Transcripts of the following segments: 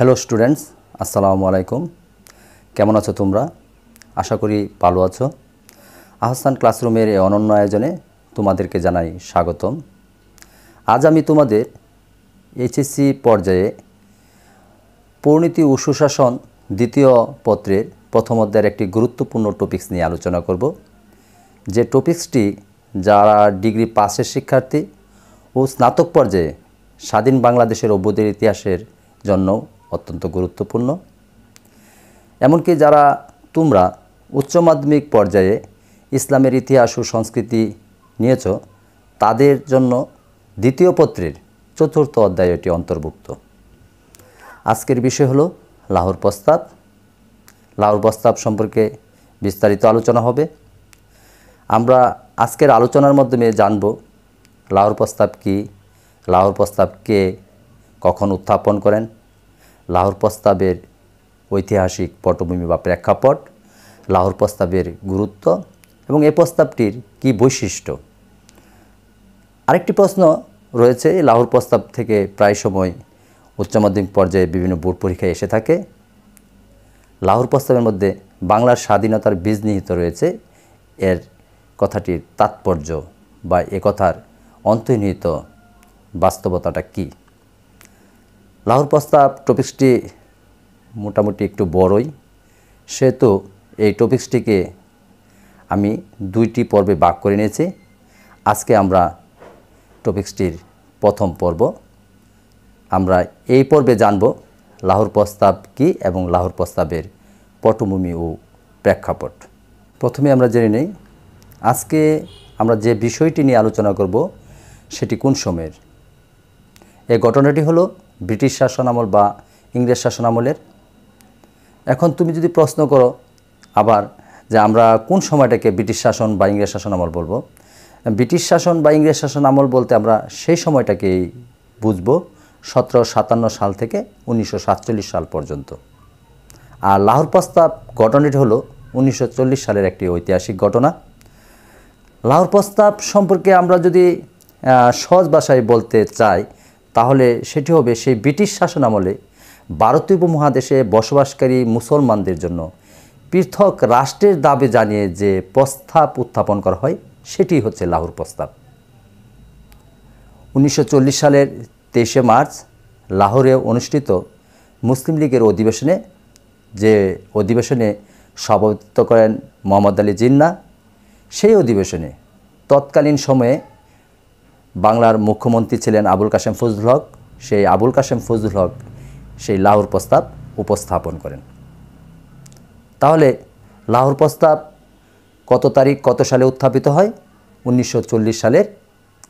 hello students আসসালামু আলাইকুম কেমন আছো তোমরা আশা করি ভালো আছো আহসান ক্লাসরুমের এই অনন্য আয়োজনে তোমাদেরকে জানাই স্বাগতম আজ আমি তোমাদের এইচএসসি পর্যায়ে পরিণতি ও সুশাসন দ্বিতীয় পত্রের প্রথম অধ্যায়ের একটি গুরুত্বপূর্ণ টপিক্স নিয়ে আলোচনা করব যে টপিক্সটি যারা ডিগ্রি পাশের শিক্ষার্থী ও স্নাতক পর্যায়ে স্বাধীন বাংলাদেশের অভ্যুদয়ের ইতিহাসের জন্য অত্যন্ত গুরুত্বপূর্ণ এমনকি যারা তোমরা উচ্চ মাধ্যমিক পর্যায়ে ইসলামের ইতিহাস ও সংস্কৃতি নিয়েছ তাদের জন্য দ্বিতীয় পত্রের চতুর্থ অধ্যায় এটি অন্তর্ভুক্ত আজকের বিষয় হলো লাহোর প্রস্তাব লাহোর প্রস্তাব সম্পর্কে বিস্তারিত আলোচনা হবে আমরা আজকের আলোচনার মাধ্যমে জানব লাহোর প্রস্তাব কি লাহোর প্রস্তাব কে কখন উত্থাপন করেন লাহোর প্রস্তাবের ঐতিহাসিক পটভূমি বা প্রেক্ষাপট লাহোর প্রস্তাবের গুরুত্ব এবং এ প্রস্তাবটির কি বৈশিষ্ট্য আরেকটি প্রশ্ন রয়েছে এই লাহোর প্রস্তাব থেকে প্রায় সময় উচ্চ মাধ্যমিক পর্যায়ে বিভিন্ন বোর্ড পরীক্ষায় এসে থাকে লাহোর প্রস্তাবের মধ্যে বাংলার স্বাধীনতার বীজ নিহিত রয়েছে এর কথাটির তাৎপর্য বা এ কথার অন্তর্নিহিত বাস্তবতাটা কী লাহোর প্রস্তাব টপিক্সটি মোটামুটি একটু বড়ই সেহেতু এই টপিক্সটিকে আমি দুইটি পর্বে ভাগ করে নিয়েছি আজকে আমরা টপিক্সটির প্রথম পর্ব আমরা এই পর্বে জানব লাহোর প্রস্তাব কি এবং লাহোর প্রস্তাবের পটভূমি ও প্রেক্ষাপট প্রথমে আমরা জেনে নেই আজকে আমরা যে বিষয়টি নিয়ে আলোচনা করব সেটি কোন সময়ের এ ঘটনাটি হলো ব্রিটিশ শাসন আমল বা ইংরেজ শাসন আমলের এখন তুমি যদি প্রশ্ন করো আবার যে আমরা কোন সময়টাকে ব্রিটিশ শাসন বা ইংরেজ শাসন আমল বলবো ব্রিটিশ শাসন বা ইংরেজ শাসন আমল বলতে আমরা সেই সময়টাকেই বুঝব সতেরো সাতান্ন সাল থেকে উনিশশো সাল পর্যন্ত আর লাহোর প্রস্তাব ঘটনাটি হলো উনিশশো সালের একটি ঐতিহাসিক ঘটনা লাহোর প্রস্তাব সম্পর্কে আমরা যদি সহজ ভাষায় বলতে চাই তাহলে সেটি হবে সেই ব্রিটিশ শাসন আমলে ভারতীয় উপমহাদেশে বসবাসকারী মুসলমানদের জন্য পৃথক রাষ্ট্রের দাবি জানিয়ে যে প্রস্তাব উত্থাপন করা হয় সেটি হচ্ছে লাহোর প্রস্তাব উনিশশো সালের তেইশে মার্চ লাহোরে অনুষ্ঠিত মুসলিম লীগের অধিবেশনে যে অধিবেশনে সভাপতিত্ব করেন মোহাম্মদ আলী জিন্না সেই অধিবেশনে তৎকালীন সময়ে বাংলার মুখ্যমন্ত্রী ছিলেন আবুল কাশেম ফজল হক সেই আবুল কাশেম ফজল হক সেই লাহোর প্রস্তাব উপস্থাপন করেন তাহলে লাহোর প্রস্তাব কত তারিখ কত সালে উত্থাপিত হয় উনিশশো সালের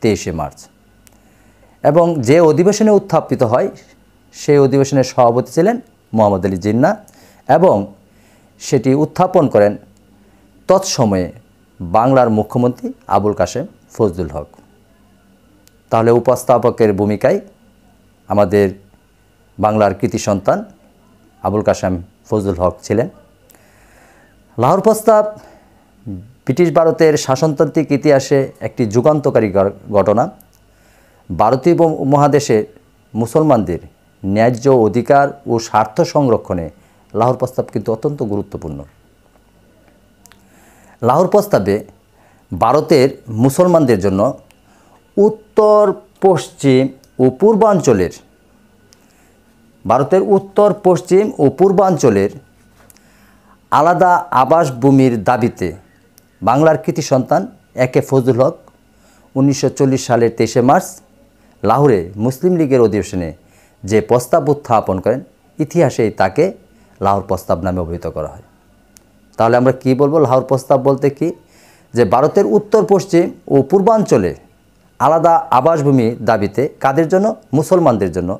তেইশে মার্চ এবং যে অধিবেশনে উত্থাপিত হয় সেই অধিবেশনের সভাপতি ছিলেন মোহাম্মদ আলী জিন্না এবং সেটি উত্থাপন করেন তৎসময়ে বাংলার মুখ্যমন্ত্রী আবুল কাশেম ফজলুল হক তাহলে উপস্থাপকের ভূমিকায় আমাদের বাংলার কৃতি সন্তান আবুল কাসাম ফজল হক ছিলেন লাহোর প্রস্তাব ব্রিটিশ ভারতের শাসনতান্ত্রিক ইতিহাসে একটি যুগান্তকারী ঘটনা ভারতীয় মহাদেশে মুসলমানদের ন্যায্য অধিকার ও স্বার্থ সংরক্ষণে লাহোর প্রস্তাব কিন্তু অত্যন্ত গুরুত্বপূর্ণ লাহোর প্রস্তাবে ভারতের মুসলমানদের জন্য উত উত্তর পশ্চিম ও পূর্বাঞ্চলের ভারতের উত্তর পশ্চিম ও পূর্বাঞ্চলের আলাদা ভূমির দাবিতে বাংলার কৃতি সন্তান একে ফজল হক উনিশশো সালের তেইশে মার্চ লাহোরে মুসলিম লীগের অধিবেশনে যে প্রস্তাব উত্থাপন করেন ইতিহাসেই তাকে লাহোর প্রস্তাব নামে অভিহিত করা হয় তাহলে আমরা কি বলবো লাহোর প্রস্তাব বলতে কি যে ভারতের উত্তর পশ্চিম ও পূর্বাঞ্চলে আলাদা আবাসভূমি দাবিতে কাদের জন্য মুসলমানদের জন্য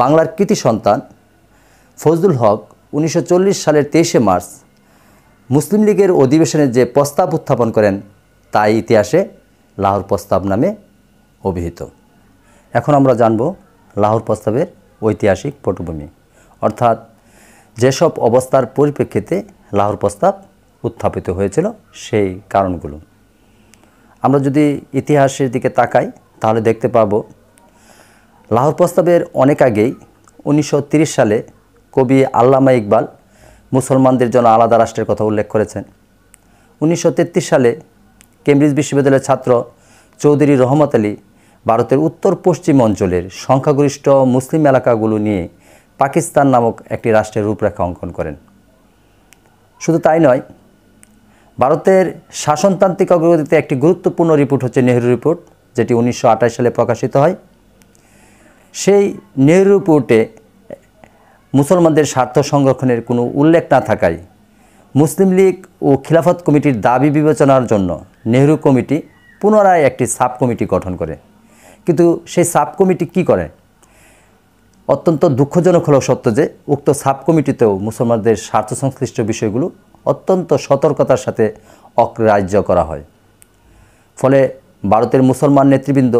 বাংলার কৃতি সন্তান ফজলুল হক উনিশশো সালের তেইশে মার্চ মুসলিম লীগের অধিবেশনে যে প্রস্তাব উত্থাপন করেন তাই ইতিহাসে লাহোর প্রস্তাব নামে অভিহিত এখন আমরা জানব লাহোর প্রস্তাবের ঐতিহাসিক পটভূমি অর্থাৎ যেসব অবস্থার পরিপ্রেক্ষিতে লাহোর প্রস্তাব উত্থাপিত হয়েছিল সেই কারণগুলো আমরা যদি ইতিহাসের দিকে তাকাই তাহলে দেখতে পাব লাহোর প্রস্তাবের অনেক আগেই উনিশশো সালে কবি আল্লামা ইকবাল মুসলমানদের জন্য আলাদা রাষ্ট্রের কথা উল্লেখ করেছেন উনিশশো সালে কেমব্রিজ বিশ্ববিদ্যালয়ের ছাত্র চৌধুরী রহমত আলী ভারতের উত্তর পশ্চিম অঞ্চলের সংখ্যাগরিষ্ঠ মুসলিম এলাকাগুলো নিয়ে পাকিস্তান নামক একটি রাষ্ট্রের রূপরেখা অঙ্কন করেন শুধু তাই নয় ভারতের শাসনতান্ত্রিক অগ্রগতিতে একটি গুরুত্বপূর্ণ রিপোর্ট হচ্ছে নেহরু রিপোর্ট যেটি উনিশশো সালে প্রকাশিত হয় সেই নেহরু রিপোর্টে মুসলমানদের স্বার্থ সংরক্ষণের কোনো উল্লেখ না থাকায় মুসলিম লীগ ও খিলাফত কমিটির দাবি বিবেচনার জন্য নেহরু কমিটি পুনরায় একটি সাব কমিটি গঠন করে কিন্তু সেই সাব কমিটি কী করে অত্যন্ত দুঃখজনক হলো সত্য যে উক্ত সাব কমিটিতেও মুসলমানদের স্বার্থ সংশ্লিষ্ট বিষয়গুলো অত্যন্ত সতর্কতার সাথে অগ্রাহ্য করা হয় ফলে ভারতের মুসলমান নেতৃবৃন্দ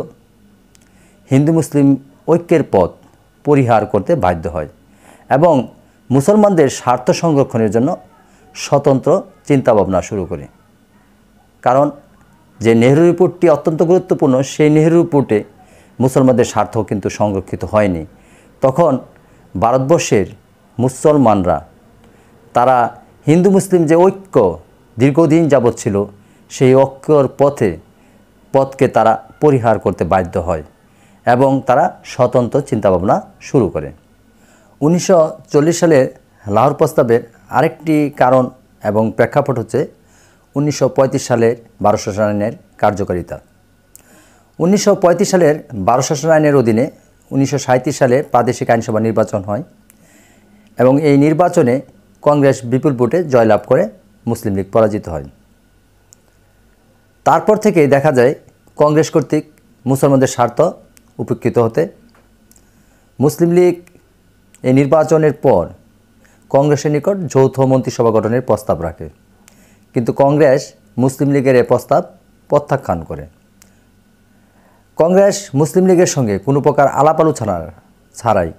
হিন্দু মুসলিম ঐক্যের পথ পরিহার করতে বাধ্য হয় এবং মুসলমানদের স্বার্থ সংরক্ষণের জন্য স্বতন্ত্র চিন্তাভাবনা শুরু করে কারণ যে নেহরু রিপোর্টটি অত্যন্ত গুরুত্বপূর্ণ সেই নেহরু রিপোর্টে মুসলমানদের স্বার্থ কিন্তু সংরক্ষিত হয়নি তখন ভারতবর্ষের মুসলমানরা তারা হিন্দু মুসলিম যে ঐক্য দীর্ঘদিন যাবৎ ছিল সেই ঐক্যর পথে পথকে তারা পরিহার করতে বাধ্য হয় এবং তারা স্বতন্ত্র চিন্তাভাবনা শুরু করে উনিশশো সালের লাহোর প্রস্তাবের আরেকটি কারণ এবং প্রেক্ষাপট হচ্ছে উনিশশো সালের বারোশো আইনের কার্যকারিতা উনিশশো সালের বারোশো আইনের অধীনে উনিশশো সালে প্রাদেশিক আইনসভা নির্বাচন হয় এবং এই নির্বাচনে কংগ্রেস বিপুল ভোটে জয়লাভ করে মুসলিম লীগ পরাজিত হয় তারপর থেকে দেখা যায় কংগ্রেস কর্তৃক মুসলমানদের স্বার্থ উপেক্ষিত হতে মুসলিম লীগ এই নির্বাচনের পর কংগ্রেসের নিকট যৌথ মন্ত্রিসভা গঠনের প্রস্তাব রাখে কিন্তু কংগ্রেস মুসলিম লীগের এ প্রস্তাব প্রত্যাখ্যান করে কংগ্রেস মুসলিম লীগের সঙ্গে কোনো প্রকার আলাপ আলোচনা ছাড়াই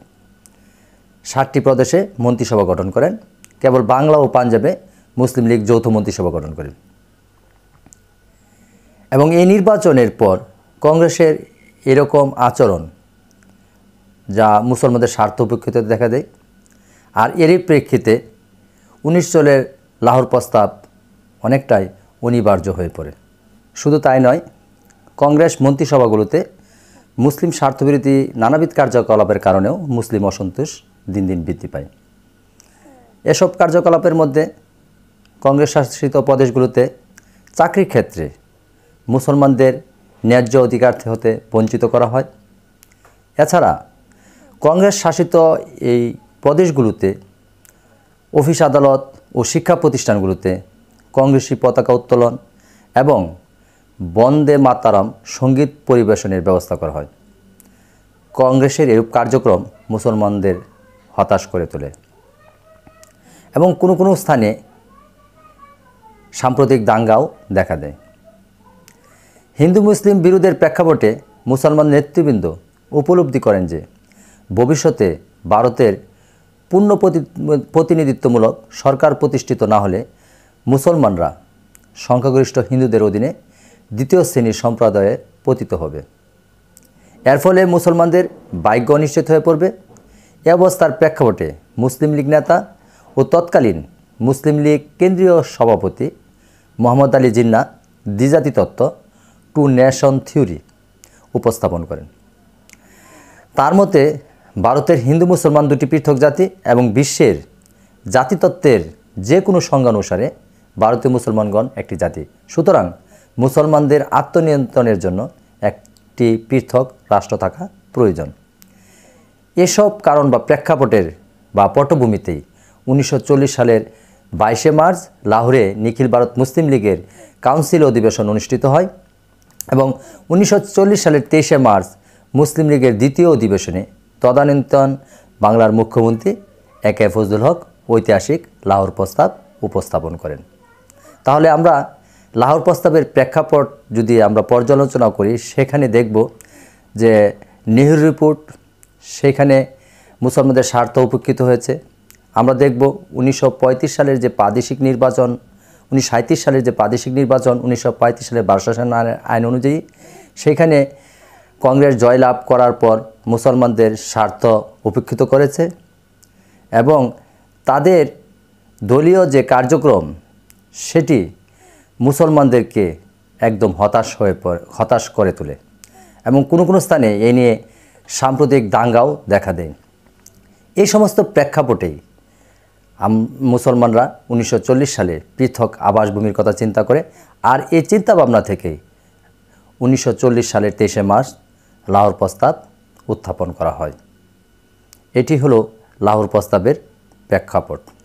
ষাটটি প্রদেশে মন্ত্রিসভা গঠন করেন কেবল বাংলা ও পাঞ্জাবে মুসলিম লীগ যৌথ মন্ত্রিসভা গঠন করে এবং এই নির্বাচনের পর কংগ্রেসের এরকম আচরণ যা মুসলমানদের স্বার্থ উপেক্ষিত দেখা দেয় আর এরই প্রেক্ষিতে উনিশ চলের লাহোর প্রস্তাব অনেকটাই অনিবার্য হয়ে পড়ে শুধু তাই নয় কংগ্রেস মন্ত্রিসভাগুলোতে মুসলিম স্বার্থবিরোধী নানাবিধ কার্যকলাপের কারণেও মুসলিম অসন্তোষ দিন দিন বৃদ্ধি পায় এসব কার্যকলাপের মধ্যে কংগ্রেস শাসিত প্রদেশগুলোতে চাকরির ক্ষেত্রে মুসলমানদের ন্যায্য অধিকার হতে বঞ্চিত করা হয় এছাড়া কংগ্রেস শাসিত এই প্রদেশগুলোতে অফিস আদালত ও শিক্ষা প্রতিষ্ঠানগুলোতে কংগ্রেসী পতাকা উত্তোলন এবং বন্দে মাতারাম সঙ্গীত পরিবেশনের ব্যবস্থা করা হয় কংগ্রেসের এরূপ কার্যক্রম মুসলমানদের হতাশ করে তোলে এবং কোনো কোনো স্থানে সাম্প্রতিক দাঙ্গাও দেখা দেয় হিন্দু মুসলিম বিরোধের প্রেক্ষাপটে মুসলমান নেতৃবৃন্দ উপলব্ধি করেন যে ভবিষ্যতে ভারতের পূর্ণ প্রতিনিধিত্বমূলক সরকার প্রতিষ্ঠিত না হলে মুসলমানরা সংখ্যাগরিষ্ঠ হিন্দুদের অধীনে দ্বিতীয় শ্রেণীর সম্প্রদায়ে পতিত হবে এর ফলে মুসলমানদের ভাগ্য অনিশ্চিত হয়ে পড়বে এ অবস্থার প্রেক্ষাপটে মুসলিম লীগ নেতা ও তৎকালীন মুসলিম লীগ কেন্দ্রীয় সভাপতি মোহাম্মদ আলী জিন্না দ্বিজাতি তত্ত্ব টু ন্যাশন থিওরি উপস্থাপন করেন তার মতে ভারতের হিন্দু মুসলমান দুটি পৃথক জাতি এবং বিশ্বের জাতিতত্ত্বের যে কোনো অনুসারে ভারতীয় মুসলমানগণ একটি জাতি সুতরাং মুসলমানদের আত্মনিয়ন্ত্রণের জন্য একটি পৃথক রাষ্ট্র থাকা প্রয়োজন এসব কারণ বা প্রেক্ষাপটের বা পটভূমিতেই উনিশশো সালের বাইশে মার্চ লাহোরে নিখিল ভারত মুসলিম লীগের কাউন্সিল অধিবেশন অনুষ্ঠিত হয় এবং উনিশশো সালের তেইশে মার্চ মুসলিম লীগের দ্বিতীয় অধিবেশনে তদানীন্তন বাংলার মুখ্যমন্ত্রী এ কে ফজলুল হক ঐতিহাসিক লাহোর প্রস্তাব উপস্থাপন করেন তাহলে আমরা লাহোর প্রস্তাবের প্রেক্ষাপট যদি আমরা পর্যালোচনা করি সেখানে দেখব যে নেহরু রিপোর্ট সেখানে মুসলমানদের স্বার্থ উপেক্ষিত হয়েছে আমরা দেখব উনিশশো সালের যে প্রাদেশিক নির্বাচন উনিশশো সালের যে প্রাদেশিক নির্বাচন উনিশশো সালের বারশাসন আইন অনুযায়ী সেখানে কংগ্রেস জয়লাভ করার পর মুসলমানদের স্বার্থ উপেক্ষিত করেছে এবং তাদের দলীয় যে কার্যক্রম সেটি মুসলমানদেরকে একদম হতাশ হয়ে পড়ে হতাশ করে তোলে এবং কোনো কোনো স্থানে এ নিয়ে সাম্প্রতিক দাঙ্গাও দেখা দেয় এই সমস্ত প্রেক্ষাপটেই মুসলমানরা উনিশশো সালে পৃথক আবাসভূমির কথা চিন্তা করে আর এই চিন্তাভাবনা থেকে উনিশশো সালের তেইশে মার্চ লাহোর প্রস্তাব উত্থাপন করা হয় এটি হলো লাহোর প্রস্তাবের প্রেক্ষাপট